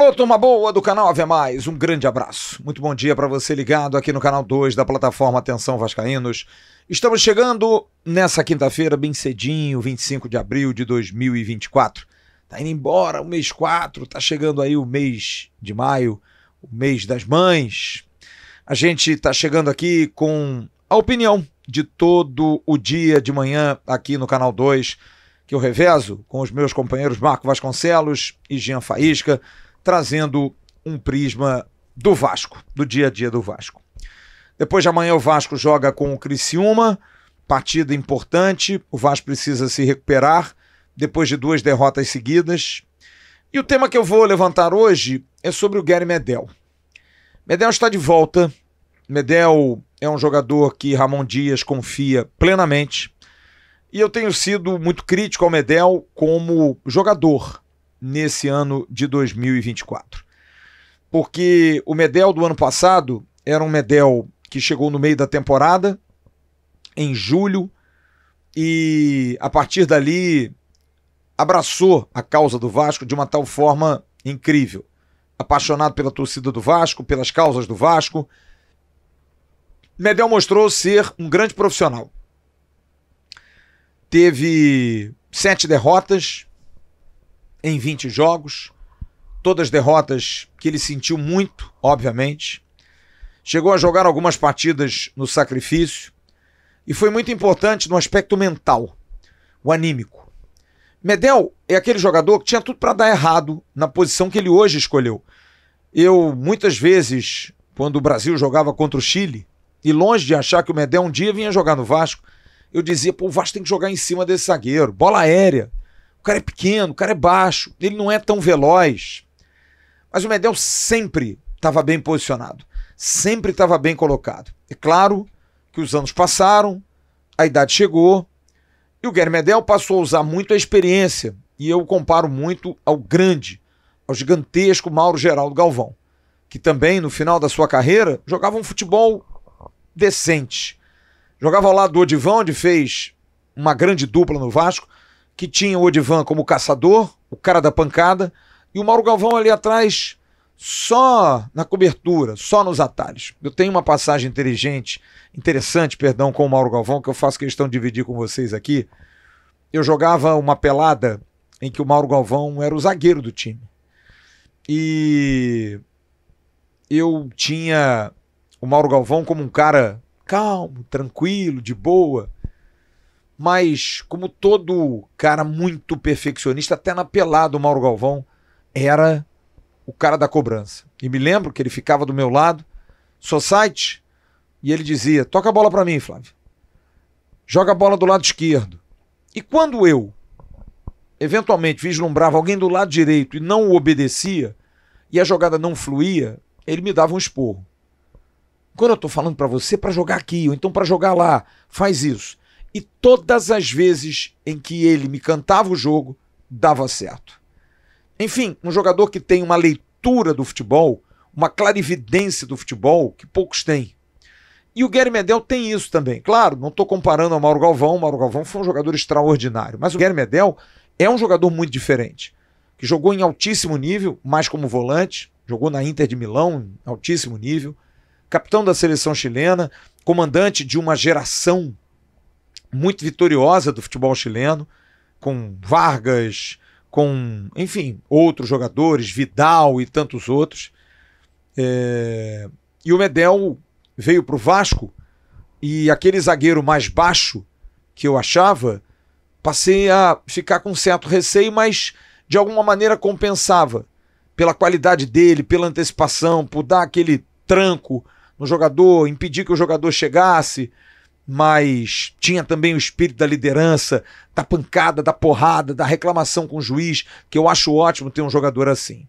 Alô, turma boa do canal Ave Mais, um grande abraço. Muito bom dia para você ligado aqui no canal 2 da plataforma Atenção Vascaínos. Estamos chegando nessa quinta-feira, bem cedinho, 25 de abril de 2024. Tá indo embora o mês 4, tá chegando aí o mês de maio, o mês das mães. A gente tá chegando aqui com a opinião de todo o dia de manhã aqui no canal 2, que eu revezo com os meus companheiros Marco Vasconcelos e Jean Faísca trazendo um prisma do Vasco, do dia a dia do Vasco. Depois de amanhã o Vasco joga com o Criciúma, partida importante, o Vasco precisa se recuperar depois de duas derrotas seguidas. E o tema que eu vou levantar hoje é sobre o Gary Medel. Medel está de volta. Medel é um jogador que Ramon Dias confia plenamente. E eu tenho sido muito crítico ao Medel como jogador nesse ano de 2024. Porque o Medel do ano passado era um Medel que chegou no meio da temporada, em julho, e a partir dali abraçou a causa do Vasco de uma tal forma incrível. Apaixonado pela torcida do Vasco, pelas causas do Vasco. Medel mostrou ser um grande profissional. Teve sete derrotas, em 20 jogos, todas derrotas que ele sentiu muito, obviamente. Chegou a jogar algumas partidas no sacrifício e foi muito importante no aspecto mental, o anímico. Medel é aquele jogador que tinha tudo para dar errado na posição que ele hoje escolheu. Eu, muitas vezes, quando o Brasil jogava contra o Chile, e longe de achar que o Medel um dia vinha jogar no Vasco, eu dizia, pô, o Vasco tem que jogar em cima desse zagueiro, bola aérea, o cara é pequeno, o cara é baixo, ele não é tão veloz. Mas o Medel sempre estava bem posicionado, sempre estava bem colocado. É claro que os anos passaram, a idade chegou, e o Guilherme Medel passou a usar muito a experiência, e eu comparo muito ao grande, ao gigantesco Mauro Geraldo Galvão, que também, no final da sua carreira, jogava um futebol decente. Jogava ao lado do Odivão, onde fez uma grande dupla no Vasco, que tinha o Odivan como caçador, o cara da pancada, e o Mauro Galvão ali atrás só na cobertura, só nos atalhos. Eu tenho uma passagem inteligente, interessante, perdão, com o Mauro Galvão, que eu faço questão de dividir com vocês aqui. Eu jogava uma pelada em que o Mauro Galvão era o zagueiro do time. E eu tinha o Mauro Galvão como um cara calmo, tranquilo, de boa mas como todo cara muito perfeccionista, até na pelada o Mauro Galvão era o cara da cobrança. E me lembro que ele ficava do meu lado, society, e ele dizia: "Toca a bola para mim, Flávio. Joga a bola do lado esquerdo". E quando eu eventualmente vislumbrava alguém do lado direito e não o obedecia, e a jogada não fluía, ele me dava um esporro. Quando eu estou falando para você para jogar aqui ou então para jogar lá, faz isso. E todas as vezes em que ele me cantava o jogo, dava certo. Enfim, um jogador que tem uma leitura do futebol, uma clarividência do futebol que poucos têm. E o Guilherme Medel tem isso também. Claro, não estou comparando ao Mauro Galvão. O Mauro Galvão foi um jogador extraordinário. Mas o Guilherme Medel é um jogador muito diferente. Que jogou em altíssimo nível, mais como volante. Jogou na Inter de Milão, em altíssimo nível. Capitão da seleção chilena. Comandante de uma geração muito vitoriosa do futebol chileno, com Vargas, com, enfim, outros jogadores, Vidal e tantos outros. É... E o Medel veio para o Vasco e aquele zagueiro mais baixo que eu achava, passei a ficar com certo receio, mas de alguma maneira compensava pela qualidade dele, pela antecipação, por dar aquele tranco no jogador, impedir que o jogador chegasse mas tinha também o espírito da liderança, da pancada, da porrada, da reclamação com o juiz, que eu acho ótimo ter um jogador assim.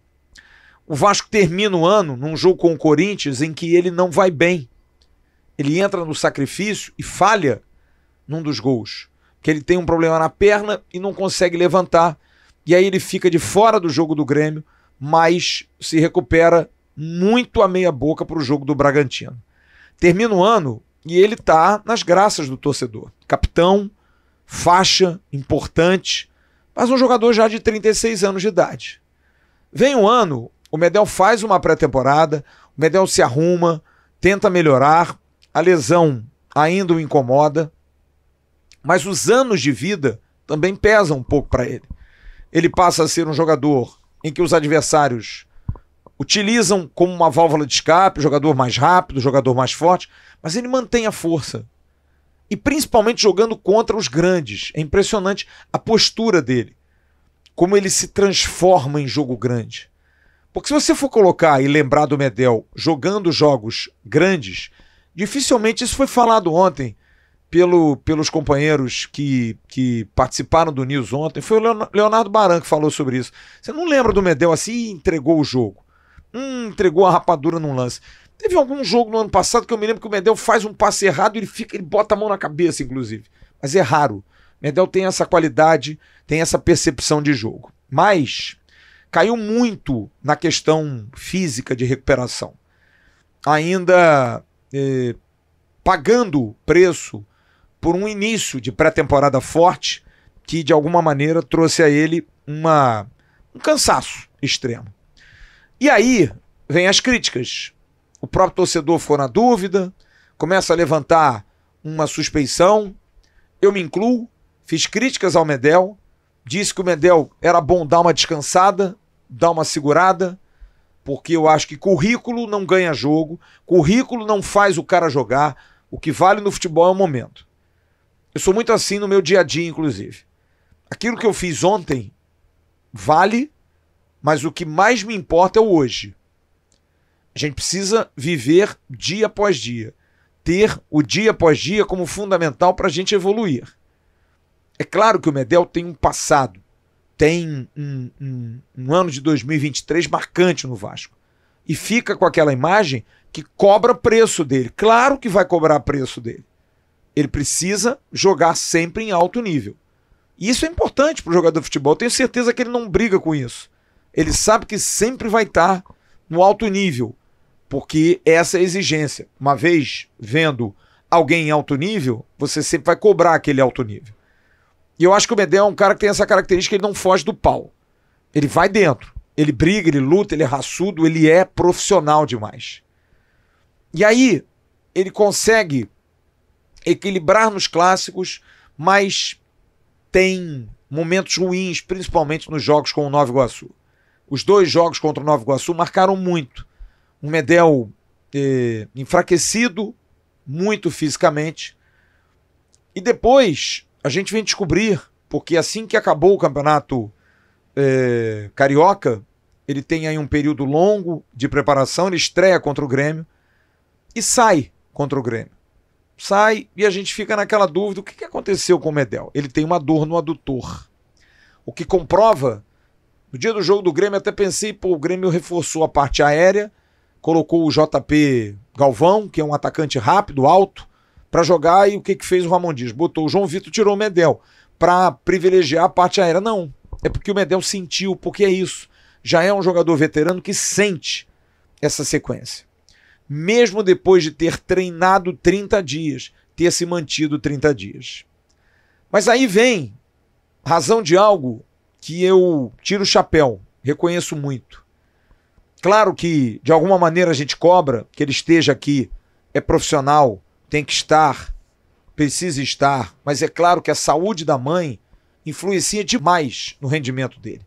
O Vasco termina o ano num jogo com o Corinthians em que ele não vai bem. Ele entra no sacrifício e falha num dos gols, que ele tem um problema na perna e não consegue levantar, e aí ele fica de fora do jogo do Grêmio, mas se recupera muito a meia boca para o jogo do Bragantino. Termina o ano e ele tá nas graças do torcedor. Capitão, faixa, importante, mas um jogador já de 36 anos de idade. Vem um ano, o Medel faz uma pré-temporada, o Medel se arruma, tenta melhorar, a lesão ainda o incomoda, mas os anos de vida também pesam um pouco para ele. Ele passa a ser um jogador em que os adversários utilizam como uma válvula de escape, jogador mais rápido, jogador mais forte, mas ele mantém a força. E principalmente jogando contra os grandes. É impressionante a postura dele. Como ele se transforma em jogo grande. Porque se você for colocar e lembrar do Medel jogando jogos grandes, dificilmente isso foi falado ontem pelo, pelos companheiros que, que participaram do News ontem. Foi o Leonardo Baran que falou sobre isso. Você não lembra do Medel assim e entregou o jogo. Hum, entregou a rapadura num lance. Teve algum jogo no ano passado que eu me lembro que o Medel faz um passe errado e ele fica, ele bota a mão na cabeça, inclusive. Mas é raro. Medel tem essa qualidade, tem essa percepção de jogo. Mas caiu muito na questão física de recuperação. Ainda é, pagando preço por um início de pré-temporada forte que, de alguma maneira, trouxe a ele uma, um cansaço extremo. E aí vem as críticas. O próprio torcedor ficou na dúvida, começa a levantar uma suspeição. Eu me incluo, fiz críticas ao Medel, disse que o Medel era bom dar uma descansada, dar uma segurada, porque eu acho que currículo não ganha jogo, currículo não faz o cara jogar. O que vale no futebol é o momento. Eu sou muito assim no meu dia a dia, inclusive. Aquilo que eu fiz ontem vale mas o que mais me importa é o hoje. A gente precisa viver dia após dia, ter o dia após dia como fundamental para a gente evoluir. É claro que o Medel tem um passado, tem um, um, um ano de 2023 marcante no Vasco. E fica com aquela imagem que cobra preço dele. Claro que vai cobrar preço dele. Ele precisa jogar sempre em alto nível. E isso é importante para o jogador de futebol. tenho certeza que ele não briga com isso. Ele sabe que sempre vai estar tá no alto nível, porque essa é a exigência. Uma vez vendo alguém em alto nível, você sempre vai cobrar aquele alto nível. E eu acho que o Medel é um cara que tem essa característica, ele não foge do pau. Ele vai dentro. Ele briga, ele luta, ele é raçudo, ele é profissional demais. E aí, ele consegue equilibrar nos clássicos, mas tem momentos ruins, principalmente nos jogos com o Nova Iguaçu. Os dois jogos contra o Nova Iguaçu marcaram muito. O Medel eh, enfraquecido, muito fisicamente. E depois a gente vem descobrir, porque assim que acabou o campeonato eh, carioca, ele tem aí um período longo de preparação, ele estreia contra o Grêmio e sai contra o Grêmio. Sai e a gente fica naquela dúvida: o que aconteceu com o Medel? Ele tem uma dor no adutor, o que comprova no dia do jogo do Grêmio, até pensei, pô, o Grêmio reforçou a parte aérea, colocou o JP Galvão, que é um atacante rápido, alto, para jogar. E o que, que fez o Ramon Dias? Botou o João Vitor, tirou o Medel, para privilegiar a parte aérea. Não, é porque o Medel sentiu, porque é isso. Já é um jogador veterano que sente essa sequência. Mesmo depois de ter treinado 30 dias, ter se mantido 30 dias. Mas aí vem razão de algo que eu tiro o chapéu, reconheço muito. Claro que, de alguma maneira, a gente cobra que ele esteja aqui, é profissional, tem que estar, precisa estar, mas é claro que a saúde da mãe influencia demais no rendimento dele.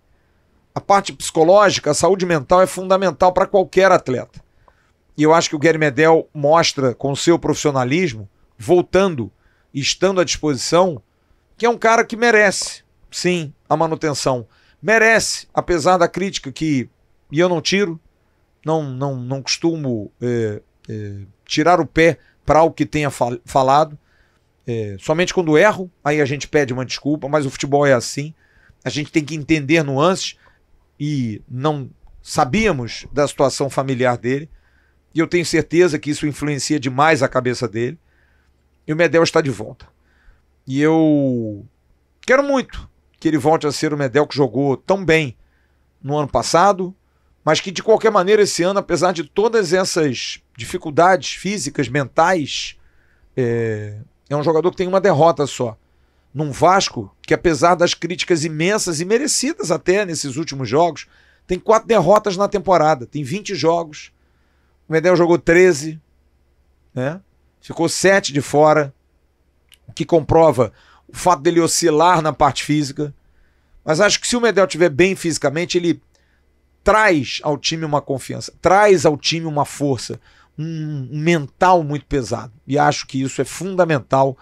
A parte psicológica, a saúde mental é fundamental para qualquer atleta. E eu acho que o Gary Medel mostra com seu profissionalismo, voltando e estando à disposição, que é um cara que merece, sim, a manutenção. Merece, apesar da crítica que. E eu não tiro, não, não, não costumo é, é, tirar o pé para o que tenha fal falado. É, somente quando erro, aí a gente pede uma desculpa, mas o futebol é assim. A gente tem que entender nuances e não sabíamos da situação familiar dele. E eu tenho certeza que isso influencia demais a cabeça dele. E o Medel está de volta. E eu quero muito que ele volte a ser o Medel que jogou tão bem no ano passado, mas que de qualquer maneira esse ano, apesar de todas essas dificuldades físicas, mentais, é, é um jogador que tem uma derrota só. Num Vasco que, apesar das críticas imensas e merecidas até nesses últimos jogos, tem quatro derrotas na temporada, tem 20 jogos. O Medel jogou 13, né? ficou sete de fora, o que comprova o fato dele oscilar na parte física. Mas acho que se o Medel estiver bem fisicamente, ele traz ao time uma confiança, traz ao time uma força, um mental muito pesado. E acho que isso é fundamental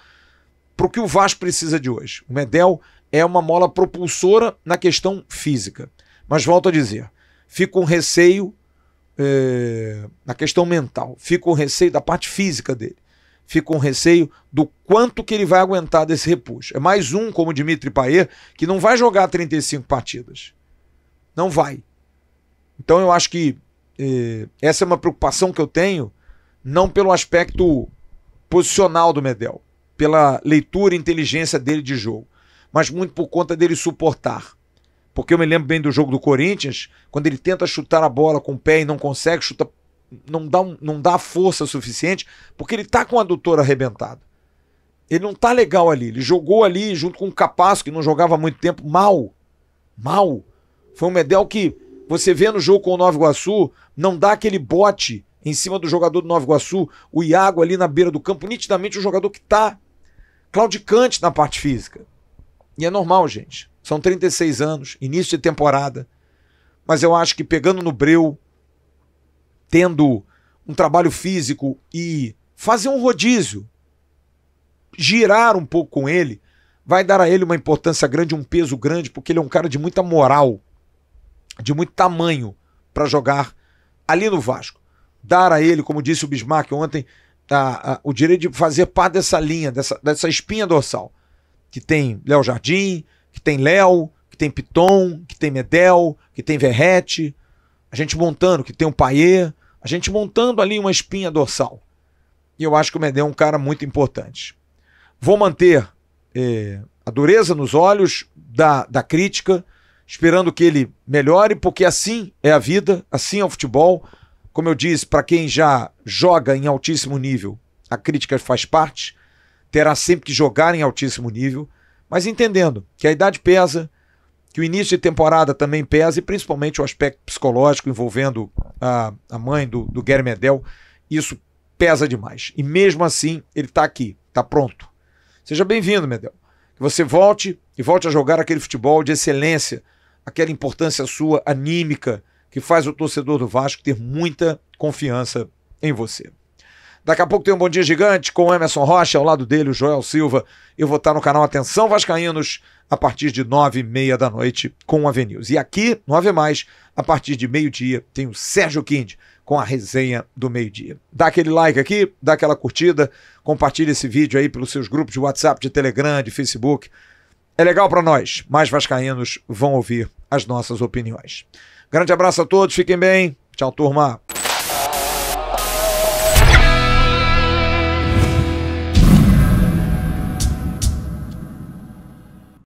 para o que o Vasco precisa de hoje. O Medel é uma mola propulsora na questão física. Mas volto a dizer, fica um receio é, na questão mental, fica um receio da parte física dele fico com receio do quanto que ele vai aguentar desse repuxo. É mais um, como o Dimitri Payet, que não vai jogar 35 partidas. Não vai. Então eu acho que eh, essa é uma preocupação que eu tenho, não pelo aspecto posicional do Medel, pela leitura e inteligência dele de jogo, mas muito por conta dele suportar. Porque eu me lembro bem do jogo do Corinthians, quando ele tenta chutar a bola com o pé e não consegue, chuta não dá, um, não dá força suficiente, porque ele tá com o adutor arrebentado. Ele não tá legal ali. Ele jogou ali junto com o Capasco, que não jogava muito tempo, mal. Mal. Foi um Medel que você vê no jogo com o Nova Iguaçu, não dá aquele bote em cima do jogador do Nova Iguaçu, o Iago ali na beira do campo, nitidamente um jogador que tá claudicante na parte física. E é normal, gente. São 36 anos, início de temporada. Mas eu acho que pegando no breu, tendo um trabalho físico e fazer um rodízio, girar um pouco com ele, vai dar a ele uma importância grande, um peso grande, porque ele é um cara de muita moral, de muito tamanho para jogar ali no Vasco. Dar a ele, como disse o Bismarck ontem, a, a, o direito de fazer parte dessa linha, dessa, dessa espinha dorsal, que tem Léo Jardim, que tem Léo, que tem Piton, que tem Medel, que tem Verrete, a gente montando, que tem o Paier, a gente montando ali uma espinha dorsal. E eu acho que o Medel é um cara muito importante. Vou manter é, a dureza nos olhos da, da crítica, esperando que ele melhore, porque assim é a vida, assim é o futebol. Como eu disse, para quem já joga em altíssimo nível, a crítica faz parte, terá sempre que jogar em altíssimo nível, mas entendendo que a idade pesa, que o início de temporada também pesa e principalmente o aspecto psicológico envolvendo a, a mãe do, do Gary Medel, isso pesa demais. E mesmo assim, ele está aqui, está pronto. Seja bem-vindo, Medel. Que você volte e volte a jogar aquele futebol de excelência, aquela importância sua anímica que faz o torcedor do Vasco ter muita confiança em você. Daqui a pouco tem um Bom Dia Gigante com o Emerson Rocha, ao lado dele o Joel Silva. Eu vou estar no canal Atenção Vascaínos a partir de nove e meia da noite com a Avenews. E aqui, nove mais, a partir de meio-dia, tem o Sérgio Kind com a resenha do meio-dia. Dá aquele like aqui, dá aquela curtida, compartilha esse vídeo aí pelos seus grupos de WhatsApp, de Telegram, de Facebook. É legal para nós, mais vascaínos vão ouvir as nossas opiniões. Grande abraço a todos, fiquem bem. Tchau, turma.